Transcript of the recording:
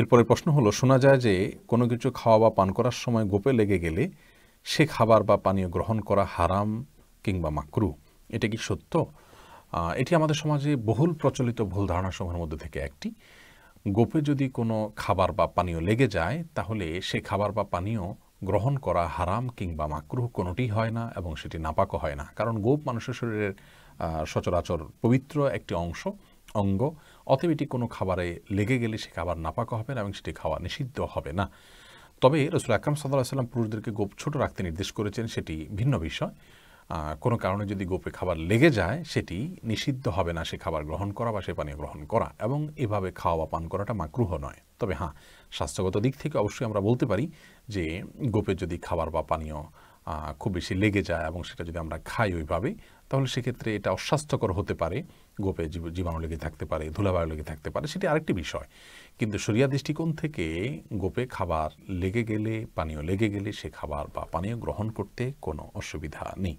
এরপরে প্রশ্ন হলো শোনা যায় যে কোনো কিছু খাওয়া বা পান করার সময় গোপে লেগে গেলে সে খাবার বা পানীয় গ্রহণ করা হারাম কিংবা মাকরু এটা কি সত্য এটি আমাদের সমাজে বহুল প্রচলিত ভুল ধারণাসমূহের মধ্যে থেকে একটি গোপে যদি কোনো খাবার বা পানীয় লেগে যায় তাহলে সে খাবার বা পানীয় গ্রহণ করা হারাম কিংবা মাকরুহ কোনোটি হয় না এবং সেটি নাপাকও হয় না কারণ গোপ মানুষের শরীরের সচরাচর পবিত্র একটি অংশ অঙ্গ অতএব এটি কোনো খাবারে লেগে গেলে সে খাবার নাপাকো হবে না এবং সেটি খাওয়া নিষিদ্ধ হবে না তবে রসুল আকরম সাল্লাহ সাল্লাম পুরুষদেরকে গোপ ছোট রাখতে নির্দেশ করেছেন সেটি ভিন্ন বিষয় কোনো কারণে যদি গোপে খাবার লেগে যায় সেটি নিষিদ্ধ হবে না সে খাবার গ্রহণ করা বা সে পানীয় গ্রহণ করা এবং এভাবে খাওয়া বা পান করাটা মাকরুহ নয় তবে হ্যাঁ স্বাস্থ্যগত দিক থেকে অবশ্যই আমরা বলতে পারি যে গোপে যদি খাবার বা পানীয় খুব বেশি লেগে যায় এবং সেটা যদি আমরা খাই ওইভাবে তাহলে সেক্ষেত্রে এটা অস্বাস্থ্যকর হতে পারে গোপে জীবাণু লেগে থাকতে পারে ধুলাবায়ু লেগে থাকতে পারে সেটি আরেকটি বিষয় কিন্তু সরিয়া দৃষ্টিকোণ থেকে গোপে খাবার লেগে গেলে পানীয় লেগে গেলে সে খাবার বা পানীয় গ্রহণ করতে কোনো অসুবিধা নেই